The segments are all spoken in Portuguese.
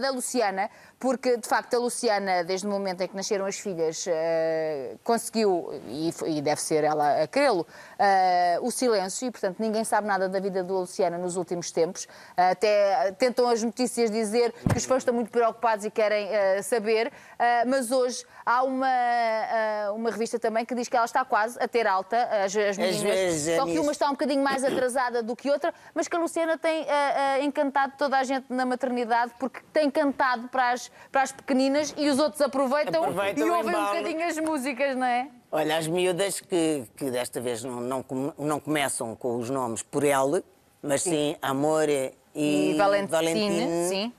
da, Luciana, porque de facto a Luciana, desde o momento em que nasceram as filhas, uh, conseguiu, e, e, deve ser ela a querê-lo, uh, o silêncio, e portanto ninguém sabe nada da vida da Luciana nos últimos tempos. Uh, até tentam as notícias dizer que os fãs estão muito preocupados e querem eh, saber, mas hoje há uma, uma revista também que diz que ela está quase a ter alta, as, as meninas, é só que uma está um bocadinho mais atrasada do que outra, mas que a Luciana tem encantado toda a gente na maternidade porque tem encantado para as, para as pequeninas e os outros aproveitam, aproveitam e ouvem um bocadinho as músicas, não é? Olha, as miúdas que, que desta vez não, não, não começam com os nomes por L, mas sim, sim Amor e, e Valentine. Valentine. Sim.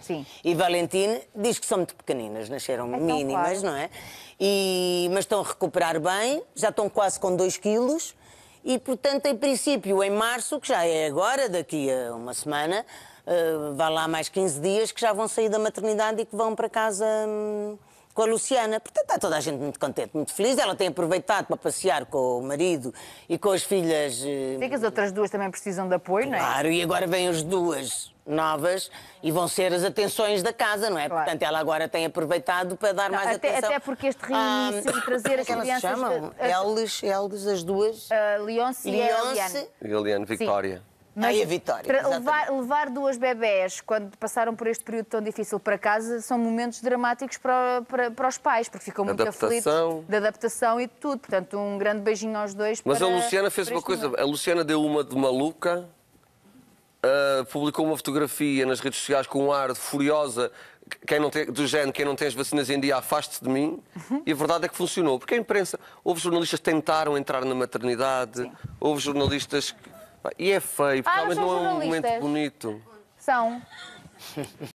Sim. E Valentine diz que são muito pequeninas, nasceram então, mínimas, claro. não é? E, mas estão a recuperar bem, já estão quase com 2 quilos e, portanto, em princípio, em março, que já é agora, daqui a uma semana, uh, vá lá mais 15 dias, que já vão sair da maternidade e que vão para casa. Hum, com a Luciana. Portanto, está toda a gente muito contente, muito feliz. Ela tem aproveitado para passear com o marido e com as filhas. Eh, Sei que as outras duas também precisam de apoio, claro, não é? Claro, e agora vêm as duas novas e vão ser as atenções da casa, não é? Claro. Portanto, ela agora tem aproveitado para dar não, mais até, atenção. Até porque este reinício ah, trazer as crianças... É elas se chamam? Eles, eles, as duas? Uh, Leonce, Leonce e Eliane. Eliane Victoria. Sim. Mas a é vitória. Levar, levar, duas bebés, quando passaram por este período tão difícil para casa, são momentos dramáticos para, para, para os pais, porque ficam muito adaptação. aflitos da adaptação e de tudo. Portanto, um grande beijinho aos dois. Mas para, a Luciana fez uma coisa. Momento. A Luciana deu uma de maluca, uh, publicou uma fotografia nas redes sociais com um ar furiosa quem não tem, do género, quem não tem as vacinas em dia, afaste-se de mim. Uhum. E a verdade é que funcionou. Porque a imprensa, houve jornalistas que tentaram entrar na maternidade, Sim. houve jornalistas que e é feio, porque ah, realmente não é um momento bonito. São.